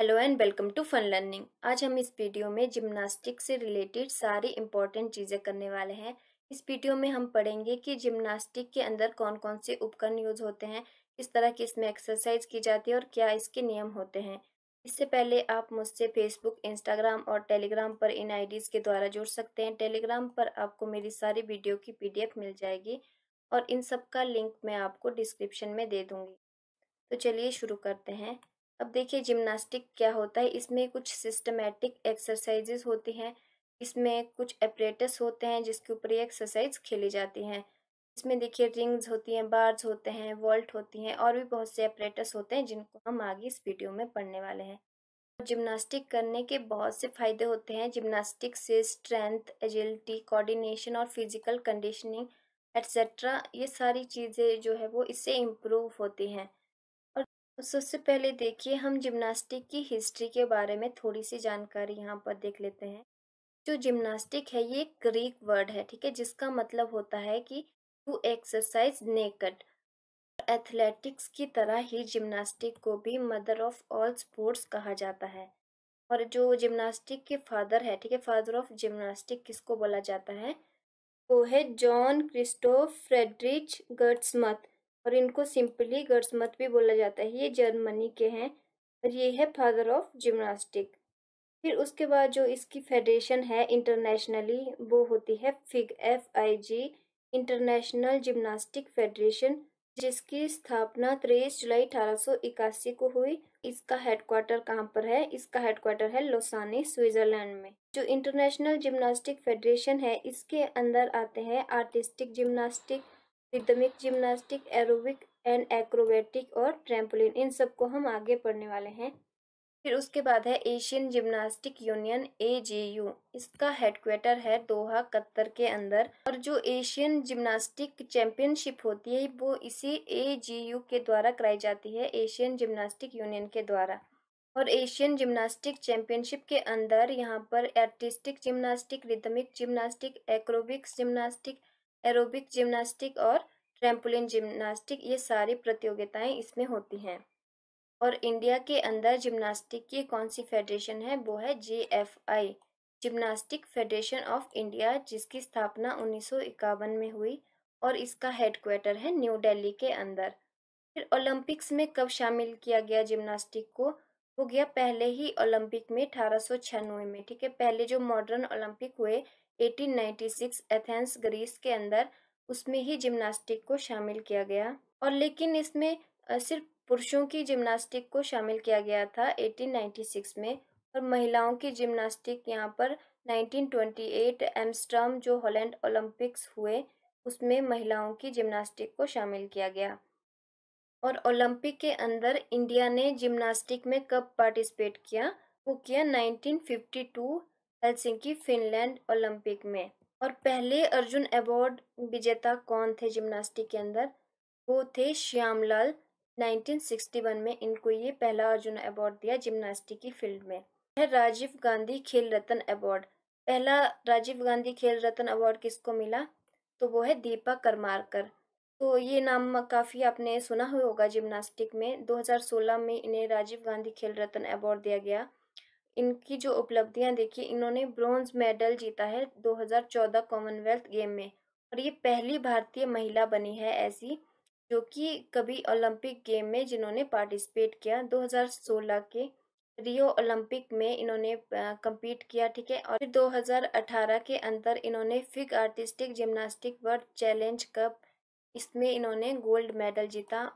hello and welcome to fun learning आज हम इस वीडियो में जिम्नास्टिक से रिलेटेड सारी इम्पोर्टेंट चीज़ें करने वाले हैं इस वीडियो में हम पढ़ेंगे कि जिम्नास्टिक के अंदर कौन कौन से उपकरण यूज होते हैं किस तरह की इसमें एक्सरसाइज की जाती है और क्या इसके नियम होते हैं इससे पहले आप मुझसे फेसबुक इंस्टाग्राम और टेलीग्राम पर इन आई के द्वारा जुड़ सकते हैं टेलीग्राम पर आपको मेरी सारी वीडियो की पी मिल जाएगी और इन सब का लिंक मैं आपको डिस्क्रिप्शन में दे दूँगी तो चलिए शुरू करते हैं अब देखिए जिम्नास्टिक क्या होता है इसमें कुछ सिस्टमेटिक एक्सरसाइजेस होती हैं इसमें कुछ अप्रेटस होते हैं जिसके ऊपर ये एक्सरसाइज खेली जाती हैं इसमें देखिए रिंग्स होती हैं बार्स होते हैं वॉल्ट होती हैं और भी बहुत से अप्रेटस होते हैं जिनको हम आगे इस वीडियो में पढ़ने वाले हैं जिम्नास्टिक करने के बहुत से फायदे होते हैं जिम्नास्टिक से स्ट्रेंथ एजिलिटी कोऑर्डिनेशन और फिजिकल कंडीशनिंग एट्सेट्रा ये सारी चीज़ें जो है वो इससे इम्प्रूव होती हैं तो सबसे पहले देखिए हम जिम्नास्टिक की हिस्ट्री के बारे में थोड़ी सी जानकारी यहाँ पर देख लेते हैं जो जिम्नास्टिक है ये ग्रीक वर्ड है ठीक है जिसका मतलब होता है कि टू एक्सरसाइज नेकड एथलेटिक्स की तरह ही जिम्नास्टिक को भी मदर ऑफ ऑल स्पोर्ट्स कहा जाता है और जो जिम्नास्टिक के फादर है ठीक है फादर ऑफ जिम्नास्टिक किसको बोला जाता है वो है जॉन क्रिस्टो फ्रेडरिच गर्ट्समथ और इनको सिंपली गर्समत भी बोला जाता है ये जर्मनी के हैं और ये है फादर ऑफ जिम्नास्टिक फिर उसके बाद जो इसकी फेडरेशन है इंटरनेशनली वो होती है FIG F I G international gymnastic federation जिसकी स्थापना तेईस जुलाई इक्यासी को हुई इसका हेडक्वार्टर कहाँ पर है इसका हेडक्वार्टर है लोसानी स्विट्जरलैंड में जो इंटरनेशनल जिम्नास्टिक फेडरेशन है इसके अंदर आते हैं artistic gymnastic rhythmic gymnastic aerobic and acrobatic और ट्रैम्पोलिन इन सबको हम आगे पढ़ने वाले हैं फिर उसके बाद है एशियन जिम्नास्टिक यूनियन ए इसका हेडक्वार्टर है दोहा कतर के अंदर और जो एशियन जिम्नास्टिक चैंपियनशिप होती है वो इसी ए के द्वारा कराई जाती है एशियन जिम्नास्टिक यूनियन के द्वारा और एशियन जिम्नास्टिक चैंपियनशिप के अंदर यहाँ पर artistic gymnastic rhythmic gymnastic acrobatics gymnastic aerobic gymnastic और ट्रैम्पोलिन जिम्नास्टिक ये सारी प्रतियोगिताएं इसमें होती हैं और इंडिया के अंदर जिम्नास्टिक की कौन सी फेडरेशन है वो है J F I gymnastic federation of India जिसकी स्थापना उन्नीस में हुई और इसका हेडक्वार्टर है न्यू दिल्ली के अंदर फिर ओलंपिक्स में कब शामिल किया गया जिम्नास्टिक को हो गया पहले ही ओलंपिक में अठारह में ठीक है पहले जो मॉडर्न ओलंपिक हुए 1896 एथेंस ग्रीस के अंदर उसमें ही जिम्नास्टिक को शामिल किया गया और लेकिन इसमें सिर्फ पुरुषों की जिम्नास्टिक को शामिल किया गया था 1896 में और महिलाओं की जिम्नास्टिक यहाँ पर 1928 एम्स्टर्म जो हॉलैंड ओलंपिक्स हुए उसमें महिलाओं की जिम्नास्टिक को शामिल किया गया और ओलंपिक के अंदर इंडिया ने जिम्नास्टिक में कब पार्टिसिपेट किया वो किया 1952 हेलसिंकी फिनलैंड ओलंपिक में और पहले अर्जुन अवार्ड विजेता कौन थे जिम्नास्टिक के अंदर वो थे श्यामलाल 1961 में इनको ये पहला अर्जुन अवार्ड दिया जिम्नास्टिक की फील्ड में है राजीव गांधी खेल रत्न अवार्ड पहला राजीव गांधी खेल रत्न अवार्ड किसको मिला तो वो है दीपा करमारकर तो ये नाम काफ़ी आपने सुना हुआ होगा जिम्नास्टिक में 2016 में इन्हें राजीव गांधी खेल रत्न अवार्ड दिया गया इनकी जो उपलब्धियां देखिए इन्होंने ब्रॉन्ज मेडल जीता है 2014 कॉमनवेल्थ गेम में और ये पहली भारतीय महिला बनी है ऐसी जो कि कभी ओलंपिक गेम में जिन्होंने पार्टिसिपेट किया 2016 के रियो ओलंपिक में इन्होंने कम्पीट किया ठीक है और फिर 2018 के अंदर इन्होंने FIG artistic gymnastic world challenge cup इसमें इन्होंने गोल्ड मेडल जीता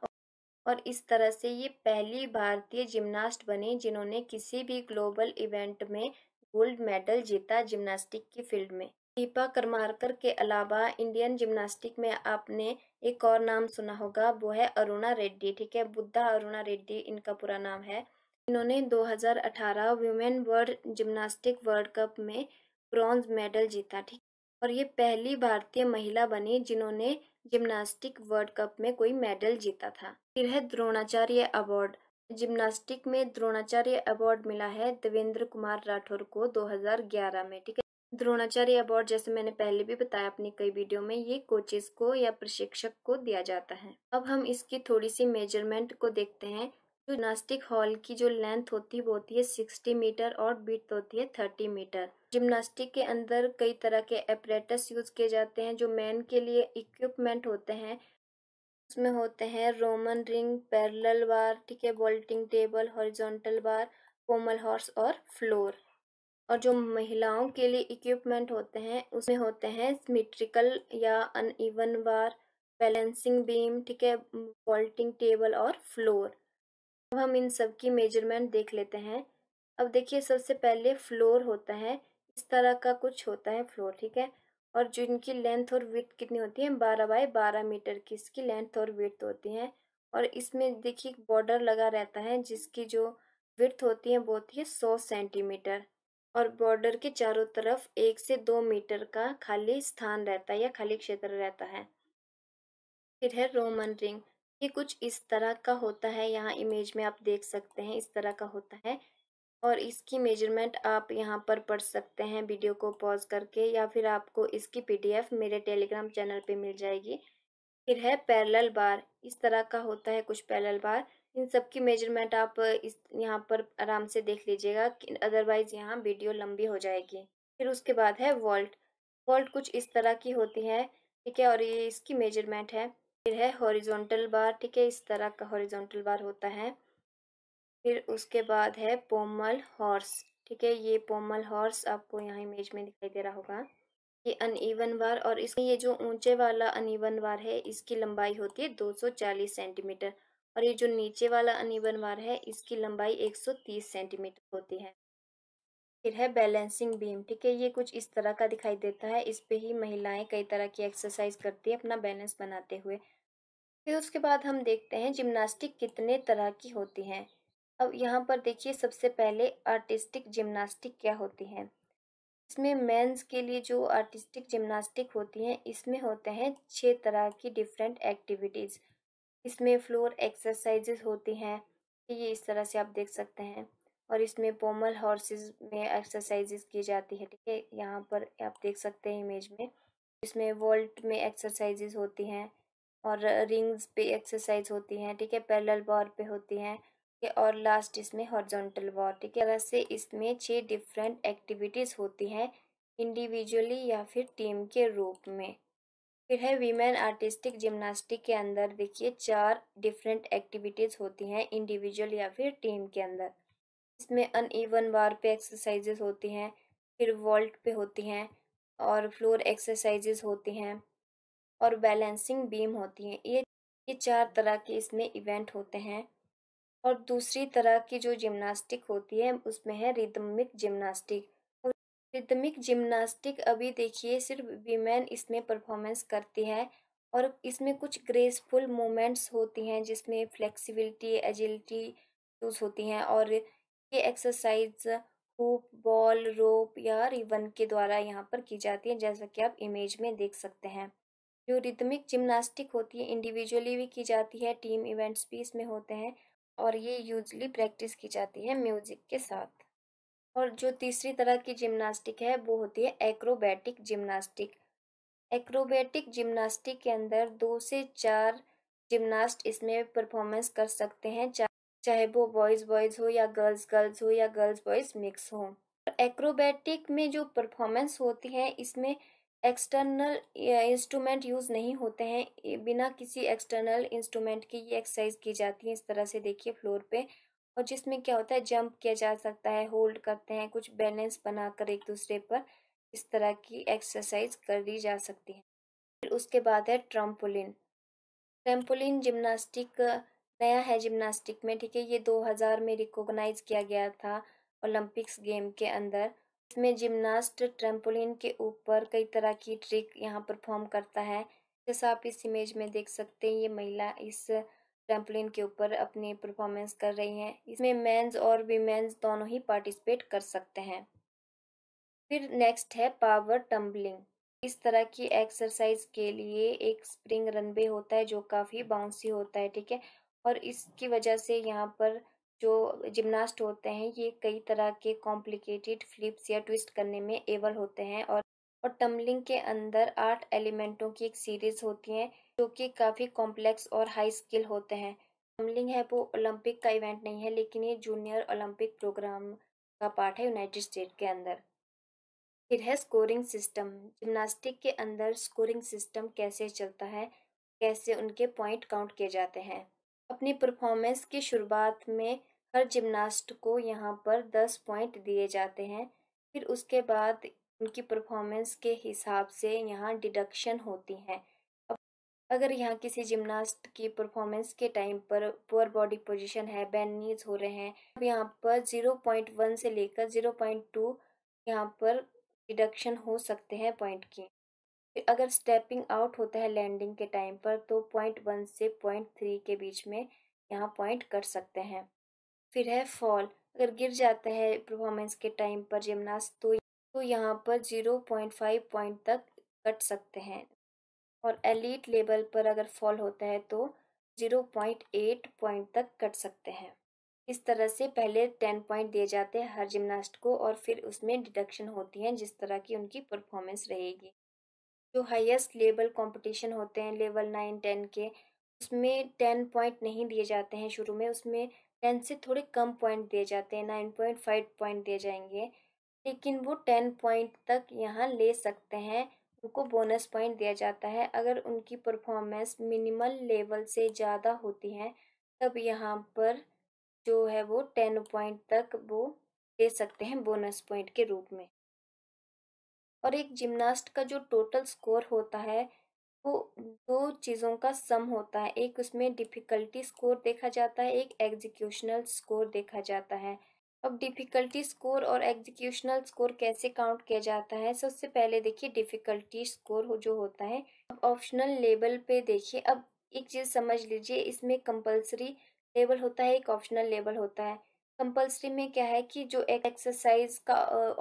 और इस तरह से ये पहली भारतीय जिम्नास्ट बने जिन्होंने किसी भी ग्लोबल इवेंट में गोल्ड मेडल जीता जिम्नास्टिक की फील्ड में दीपा करमारकर के अलावा इंडियन जिम्नास्टिक में आपने एक और नाम सुना होगा वो है अरुणा रेड्डी ठीक है बुद्धा अरुणा रेड्डी इनका पूरा नाम है इन्होंने 2018 women world gymnastic world cup में ब्रॉन्ज मेडल जीता ठीक और ये पहली भारतीय महिला बनी जिन्होंने जिम्नास्टिक वर्ल्ड कप में कोई मेडल जीता था फिर है द्रोणाचार्य अवार्ड जिम्नास्टिक में द्रोणाचार्य अवार्ड मिला है देवेंद्र कुमार राठौर को 2011 में ठीक है द्रोणाचार्य अवार्ड जैसे मैंने पहले भी बताया अपनी कई वीडियो में ये कोचेस को या प्रशिक्षक को दिया जाता है अब हम इसकी थोड़ी सी मेजरमेंट को देखते हैं तो जिम्नास्टिक हॉल की जो लेंथ होती है वो होती है सिक्सटी मीटर और बीट होती है थर्टी मीटर जिम्नास्टिक के अंदर कई तरह के अप्रेटस यूज किए जाते हैं जो मैन के लिए इक्विपमेंट होते हैं उसमें होते हैं रोमन रिंग पैरल बार ठीक है vaulting table horizontal bar pommel horse और फ्लोर और जो महिलाओं के लिए इक्विपमेंट होते हैं उसमें होते हैं मिट्रिकल या अन बार बैलेंसिंग बीम ठीक है बोल्टिंग टेबल और फ्लोर अब हम इन सब की मेजरमेंट देख लेते हैं अब देखिए सबसे पहले फ्लोर होता है इस तरह का कुछ होता है फ्लोर ठीक है और जिनकी लेंथ और विथ कितनी होती है बारह बाय बारह मीटर की इसकी लेंथ और विथ होती है और इसमें देखिए बॉर्डर लगा रहता है जिसकी जो विथ होती है वो होती है सौ सेंटीमीटर और बॉर्डर के चारों तरफ एक से दो मीटर का खाली स्थान रहता है या खाली क्षेत्र रहता है फिर है रोमन रिंग ये कुछ इस तरह का होता है यहाँ इमेज में आप देख सकते हैं इस तरह का होता है और इसकी मेजरमेंट आप यहाँ पर पढ़ सकते हैं वीडियो को पॉज करके या फिर आपको इसकी पीडीएफ मेरे टेलीग्राम चैनल पे मिल जाएगी फिर है पैरेलल बार इस तरह का होता है कुछ पैरेलल बार इन सब की मेजरमेंट आप इस यहाँ पर आराम से देख लीजिएगा अदरवाइज यहाँ वीडियो लंबी हो जाएगी फिर उसके बाद है वॉल्ट वॉल्ट कुछ इस तरह की होती है ठीक है और ये इसकी मेजरमेंट है फिर है हॉरिजॉन्टल बार ठीक है इस तरह का हॉरिजॉन्टल बार होता है फिर उसके बाद है पोमल हॉर्स ठीक है ये पोमल हॉर्स आपको यहाँ इमेज में दिखाई दे रहा होगा ये अनइवन बार और इसमें ये जो ऊंचे वाला अनइवन बार है इसकी लंबाई होती है 240 सेंटीमीटर और ये जो नीचे वाला अनइवन बार है इसकी लंबाई 130 सेंटीमीटर होती है फिर है बैलेंसिंग बीम ठीक है ये कुछ इस तरह का दिखाई देता है इस पे ही महिलाएं कई तरह की एक्सरसाइज करती है अपना बैलेंस बनाते हुए फिर उसके बाद हम देखते हैं जिम्नास्टिक कितने तरह की होती हैं अब यहाँ पर देखिए सबसे पहले आर्टिस्टिक जिम्नास्टिक क्या होती है इसमें मेंस के लिए जो आर्टिस्टिक जिम्नास्टिक होती हैं इसमें होते हैं छः तरह की डिफरेंट एक्टिविटीज़ इसमें फ्लोर एक्सरसाइजेज होती हैं ये इस तरह से आप देख सकते हैं और इसमें पोमल हॉर्सेस में एक्सरसाइजेस की जाती है ठीक है यहाँ पर आप देख सकते हैं इमेज में इसमें वॉल्ट में एक्सरसाइजेस होती हैं और रिंग्स पे एक्सरसाइज होती हैं ठीक है पैरल बॉर पे होती हैं और लास्ट इसमें हॉर्जोंटल बॉर ठीक है तरह से इसमें छः डिफरेंट एक्टिविटीज़ होती हैं इंडिविजुअली या फिर टीम के रूप में फिर है वीमेन आर्टिस्टिक जिमनास्टिक के अंदर देखिए चार डिफरेंट एक्टिविटीज़ होती हैं इंडिविजुअल या फिर टीम के अंदर इसमें अनइवन बार पे एक्सरसाइजेज होती हैं फिर वॉल्ट पे होती हैं और फ्लोर एक्सरसाइजेज होती हैं और बैलेंसिंग बीम होती हैं ये ये चार तरह के इसमें इवेंट होते हैं और दूसरी तरह की जो जिम्नास्टिक होती है उसमें है रिदमिक जिम्नास्टिक रिदमिक जिम्नास्टिक अभी देखिए सिर्फ वीमेन इसमें परफॉर्मेंस करती है और इसमें कुछ ग्रेसफुल मोमेंट्स होती हैं जिसमें फ्लेक्सिबिलिटी एजिलिटी यूज़ होती हैं और ये एक्सरसाइज हुप बॉल रोप या रिबन के द्वारा यहाँ पर की जाती है जैसा कि आप इमेज में देख सकते हैं जो रिदमिक जिम्नास्टिक होती है इंडिविजुअली भी की जाती है टीम इवेंट्स भी इसमें होते हैं और ये यूजली प्रैक्टिस की जाती है म्यूजिक के साथ और जो तीसरी तरह की जिम्नास्टिक है वो होती है एक्रोबैटिक जिम्नास्टिक एक्रोबैटिक जिम्नास्टिक के अंदर दो से चार जिम्नास्ट इसमें परफॉर्मेंस कर सकते हैं चाहे वो बॉयज़ बॉयज़ हो या गर्ल्स गर्ल्स हो या गर्ल्स बॉयज़ मिक्स हो एक्रोबैटिक में जो परफॉर्मेंस होती है इसमें एक्सटर्नल इंस्ट्रूमेंट यूज़ नहीं होते हैं बिना किसी एक्सटर्नल इंस्ट्रूमेंट की ये एक्सरसाइज की जाती है इस तरह से देखिए फ्लोर पे और जिसमें क्या होता है जंप किया जा सकता है होल्ड करते हैं कुछ बैलेंस बनाकर एक दूसरे पर इस तरह की एक्सरसाइज कर दी जा सकती है फिर उसके बाद है ट्रम्पोलिन ट्रम्पोलिन जिम्नास्टिक नया है जिम्नास्टिक में ठीक है ये 2000 में रिकॉग्नाइज किया गया था ओलंपिक्स गेम के अंदर इसमें जिमनास्ट ट्रेम्पोलिन के ऊपर कई तरह की ट्रिक यहाँ परफॉर्म करता है जैसा आप इस इमेज में देख सकते हैं ये महिला इस ट्रेम्पोलिन के ऊपर अपनी परफॉर्मेंस कर रही हैं इसमें मेन्स और वीमेन्स दोनों ही पार्टिसिपेट कर सकते हैं फिर नेक्स्ट है पावर टम्बलिंग इस तरह की एक्सरसाइज के लिए एक स्प्रिंग रनवे होता है जो काफ़ी बाउंसी होता है ठीक है और इसकी वजह से यहाँ पर जो जिमनास्ट होते हैं ये कई तरह के कॉम्प्लिकेटेड फ्लिप्स या ट्विस्ट करने में एबल होते हैं और और टम्बलिंग के अंदर आठ एलिमेंटों की एक सीरीज होती है जो कि काफ़ी कॉम्प्लेक्स और हाई स्किल होते हैं टम्बलिंग है वो ओलंपिक का इवेंट नहीं है लेकिन ये जूनियर ओलंपिक प्रोग्राम का पार्ट है यूनाइटेड स्टेट के अंदर फिर है स्कोरिंग सिस्टम जिम्नास्टिक के अंदर स्कोरिंग सिस्टम कैसे चलता है कैसे उनके पॉइंट काउंट किए जाते हैं अपनी परफॉर्मेंस की शुरुआत में हर जिमनास्ट को यहाँ पर दस पॉइंट दिए जाते हैं फिर उसके बाद उनकी परफॉर्मेंस के हिसाब से यहाँ डिडक्शन होती हैं अगर यहाँ किसी जिमनास्ट की परफॉर्मेंस के टाइम पर पुअर बॉडी पोजीशन है बैन नीज हो रहे हैं अब यहाँ पर जीरो पॉइंट वन से लेकर जीरो पॉइंट टू यहाँ पर डिडक्शन हो सकते हैं पॉइंट की अगर स्टेपिंग आउट होता है लैंडिंग के टाइम पर तो पॉइंट वन से पॉइंट थ्री के बीच में यहाँ पॉइंट कर सकते हैं फिर है फॉल अगर गिर जाता है परफॉर्मेंस के टाइम पर जिमनास्ट तो तो यहाँ पर जीरो पॉइंट फाइव पॉइंट तक कट सकते हैं और एलिट लेवल पर अगर फॉल होता है तो जीरो पॉइंट एट पॉइंट तक कट सकते हैं इस तरह से पहले टेन पॉइंट दिए जाते हैं हर जिमनास्ट को और फिर उसमें डिडक्शन होती हैं जिस तरह की उनकी परफॉर्मेंस रहेगी जो हाईएस्ट लेवल कंपटीशन होते हैं लेवल नाइन टेन के उसमें टेन पॉइंट नहीं दिए जाते हैं शुरू में उसमें टेन से थोड़े कम पॉइंट दिए जाते हैं नाइन पॉइंट फाइव पॉइंट दिए जाएंगे लेकिन वो टेन पॉइंट तक यहाँ ले सकते हैं उनको बोनस पॉइंट दिया जाता है अगर उनकी परफॉर्मेंस मिनिमल लेवल से ज़्यादा होती है तब यहाँ पर जो है वो टेन पॉइंट तक वो दे सकते हैं बोनस पॉइंट के रूप में और एक जिम्नास्ट का जो टोटल स्कोर होता है वो दो चीज़ों का सम होता है एक उसमें डिफ़िकल्टी स्कोर देखा जाता है एक एग्जीक्यूशनल स्कोर देखा जाता है अब डिफ़िकल्टी स्कोर और एग्जीक्यूशनल स्कोर कैसे काउंट किया जाता है सबसे पहले देखिए डिफ़िकल्टी स्कोर जो होता है अब ऑप्शनल लेवल पे देखिए अब एक चीज़ समझ लीजिए इसमें कंपलसरी लेवल होता है एक ऑप्शनल लेवल होता है कंपलसरी में क्या है कि जो एक एक्सरसाइज का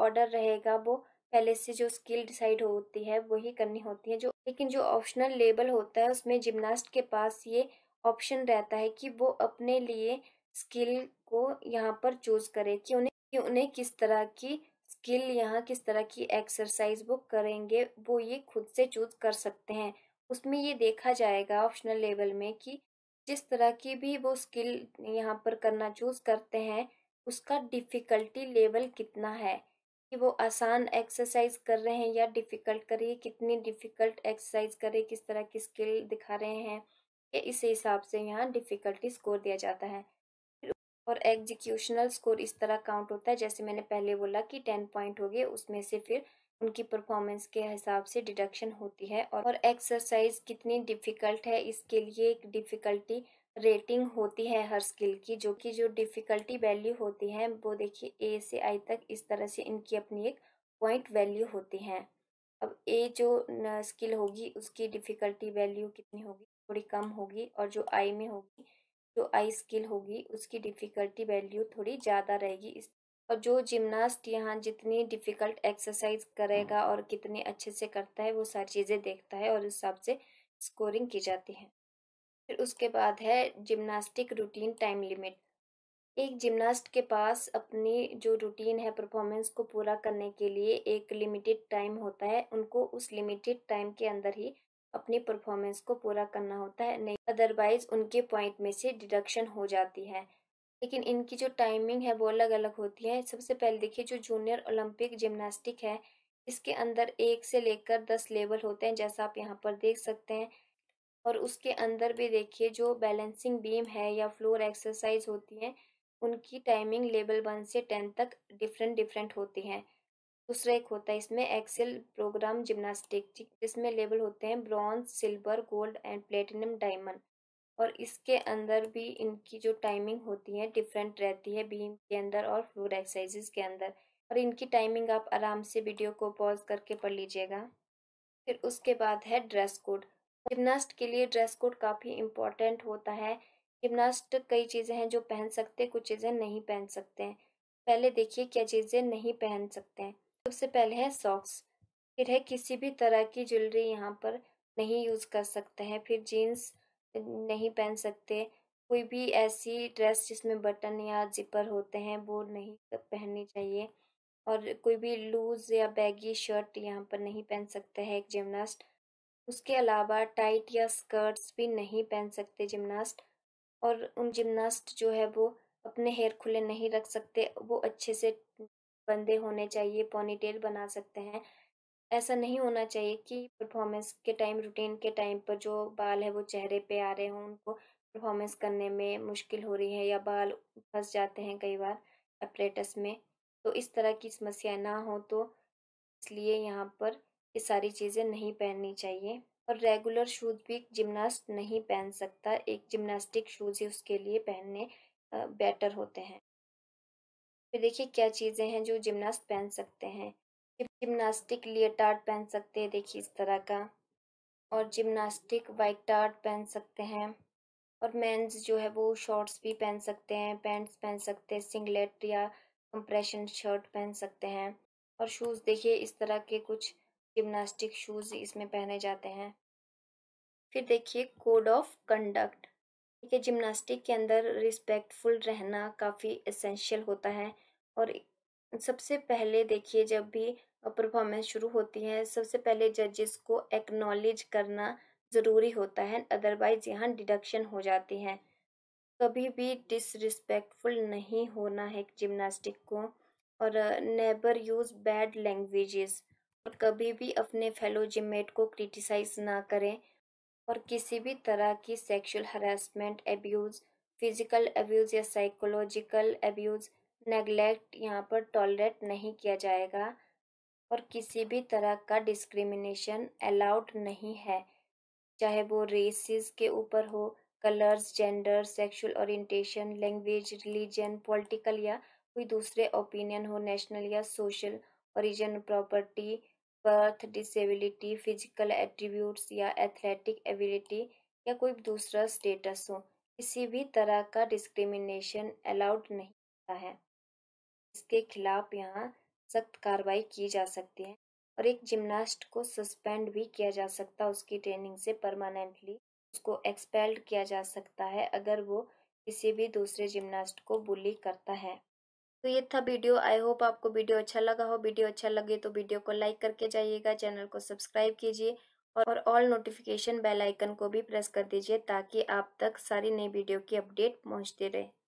ऑर्डर रहेगा वो पहले से जो स्किल डिसाइड होती है वही करनी होती है जो लेकिन जो ऑप्शनल लेबल होता है उसमें जिमनास्ट के पास ये ऑप्शन रहता है कि वो अपने लिए स्किल को यहाँ पर चूज करे कि उन्हें कि उन्हें किस तरह की स्किल यहाँ किस तरह की एक्सरसाइज वो करेंगे वो ये खुद से चूज कर सकते हैं उसमें ये देखा जाएगा ऑप्शनल लेवल में कि जिस तरह की भी वो स्किल यहाँ पर करना चूज करते हैं उसका डिफ़िकल्टी लेवल कितना है कि वो आसान एक्सरसाइज कर रहे हैं या डिफ़िकल्ट कर रही है कितनी डिफ़िकल्ट एक्सरसाइज कर रही है किस तरह की स्किल दिखा रहे हैं इस हिसाब से यहाँ डिफ़िकल्टी स्कोर दिया जाता है और एग्जीक्यूशनल स्कोर इस तरह काउंट होता है जैसे मैंने पहले बोला कि टेन पॉइंट हो गए उसमें से फिर उनकी परफॉर्मेंस के हिसाब से डिडक्शन होती है और एक्सरसाइज कितनी डिफ़िकल्ट है इसके लिए एक डिफ़िकल्टी रेटिंग होती है हर स्किल की जो कि जो डिफ़िकल्टी वैल्यू होती है वो देखिए ए से आई तक इस तरह से इनकी अपनी एक पॉइंट वैल्यू होती है अब ए जो स्किल होगी उसकी डिफ़िकल्टी वैल्यू कितनी होगी थोड़ी कम होगी और जो आई में होगी जो आई स्किल होगी उसकी डिफ़िकल्टी वैल्यू थोड़ी ज़्यादा रहेगी इस और जो जिमनास्ट यहाँ जितनी डिफ़िकल्ट एक्सरसाइज करेगा और कितने अच्छे से करता है वो सारी चीज़ें देखता है और उस हिसाब से स्कोरिंग की जाती है फिर उसके बाद है जिम्नास्टिक रूटीन टाइम लिमिट एक जिम्नास्ट के पास अपनी जो रूटीन है परफॉर्मेंस को पूरा करने के लिए एक लिमिटेड टाइम होता है उनको उस लिमिटेड टाइम के अंदर ही अपनी परफॉर्मेंस को पूरा करना होता है नहीं अदरवाइज उनके पॉइंट में से डिडक्शन हो जाती है लेकिन इनकी जो टाइमिंग है वो अलग अलग होती है सबसे पहले देखिए जो जूनियर ओलंपिक जिमनास्टिक है इसके अंदर एक से लेकर दस लेवल होते हैं जैसा आप यहाँ पर देख सकते हैं और उसके अंदर भी देखिए जो बैलेंसिंग बीम है या फ्लोर एक्सरसाइज होती हैं उनकी टाइमिंग लेवल वन से टेन तक डिफरेंट डिफरेंट होती हैं दूसरा एक होता है इसमें एक्सेल प्रोग्राम जिम्नास्टिक जिसमें लेवल होते हैं bronze silver gold and platinum diamond और इसके अंदर भी इनकी जो टाइमिंग होती है डिफरेंट रहती है बीम के अंदर और फ्लोर एक्सरसाइज के अंदर और इनकी टाइमिंग आप आराम से वीडियो को पॉज करके पढ़ लीजिएगा फिर उसके बाद है ड्रेस कोड जिमनास्ट के लिए ड्रेस कोड काफ़ी इम्पोर्टेंट होता है जिमनास्ट कई चीज़ें हैं जो पहन सकते कुछ चीज़ें नहीं पहन सकते हैं पहले देखिए क्या चीज़ें नहीं पहन सकते हैं सबसे पहले है सॉक्स फिर है किसी भी तरह की ज्वेलरी यहाँ पर नहीं यूज़ कर सकते हैं फिर जीन्स नहीं पहन सकते कोई भी ऐसी ड्रेस जिसमें बटन या जिपर होते हैं वो नहीं पहननी चाहिए और कोई भी लूज या बैगी शर्ट यहाँ पर नहीं पहन सकते हैं एक जिमनास्ट उसके अलावा टाइट या स्कर्ट्स भी नहीं पहन सकते जिमनास्ट और उन जिमनास्ट जो है वो अपने हेयर खुले नहीं रख सकते वो अच्छे से बंदे होने चाहिए पोनीटेल बना सकते हैं ऐसा नहीं होना चाहिए कि परफॉर्मेंस के टाइम रूटीन के टाइम पर जो बाल है वो चेहरे पे आ रहे हों उनको परफॉर्मेंस करने में मुश्किल हो रही है या बाल फंस जाते हैं कई बार अपरेटस में तो इस तरह की समस्या ना हो तो इसलिए यहाँ पर ये सारी चीज़ें नहीं पहननी चाहिए और रेगुलर शूज़ भी जिमनास्ट नहीं पहन सकता एक जिमनास्टिक शूज़ ही उसके लिए पहनने बेटर होते हैं फिर देखिए क्या चीज़ें हैं जो जिमनास्ट पहन सकते हैं जिमनास्टिक लियटार्ड पहन सकते हैं देखिए इस तरह का और जिमनास्टिक वाइट टार्ट पहन सकते हैं और मेंस जो है वो शॉर्ट्स भी पहन सकते हैं पैंट्स पहन सकते हैं सिंगलेट या कंप्रेशन शर्ट पहन सकते हैं और शूज़ देखिए इस तरह के कुछ जिमनास्टिक शूज़ इसमें पहने जाते हैं फिर देखिए कोड ऑफ कंडक्ट देखिए जिमनास्टिक जिम्नास्टिक के अंदर रिस्पेक्टफुल रहना काफ़ी एसेंशियल होता है और सबसे पहले देखिए जब भी परफॉर्मेंस शुरू होती है सबसे पहले जजेस को एक्नॉलेज करना ज़रूरी होता है अदरवाइज़ यहाँ डिडक्शन हो जाती है कभी भी डिसरिस्पेक्टफुल नहीं होना है जिमनास्टिक को और नेबर यूज़ बैड लैंग्वेजेस और कभी भी अपने फेलो जिमेट को क्रिटिसाइज ना करें और किसी भी तरह की sexual harassment abuse physical abuse या साइकोलॉजिकल एब्यूज़ नेगलेक्ट यहाँ पर टॉलरेट नहीं किया जाएगा और किसी भी तरह का डिस्क्रिमिनेशन अलाउड नहीं है चाहे वो रेसिस के ऊपर हो colours gender sexual orientation language religion political या कोई दूसरे ओपिनियन हो नेशनल या social origin property birth disability physical attributes या एथलेटिक एबिलिटी या कोई दूसरा स्टेटस हो किसी भी तरह का डिस्क्रिमिनेशन अलाउड नहीं होता है इसके खिलाफ यहाँ सख्त कार्रवाई की जा सकती है और एक जिम्नास्ट को सस्पेंड भी किया जा सकता है उसकी ट्रेनिंग से परमानेंटली उसको एक्सपेल्ड किया जा सकता है अगर वो किसी भी दूसरे जिमनास्ट को बुली करता है तो ये था वीडियो आई होप आपको वीडियो अच्छा लगा हो वीडियो अच्छा लगे तो वीडियो को लाइक करके जाइएगा चैनल को सब्सक्राइब कीजिए और ऑल नोटिफिकेशन बेल आइकन को भी प्रेस कर दीजिए ताकि आप तक सारी नई वीडियो की अपडेट पहुँचते रहे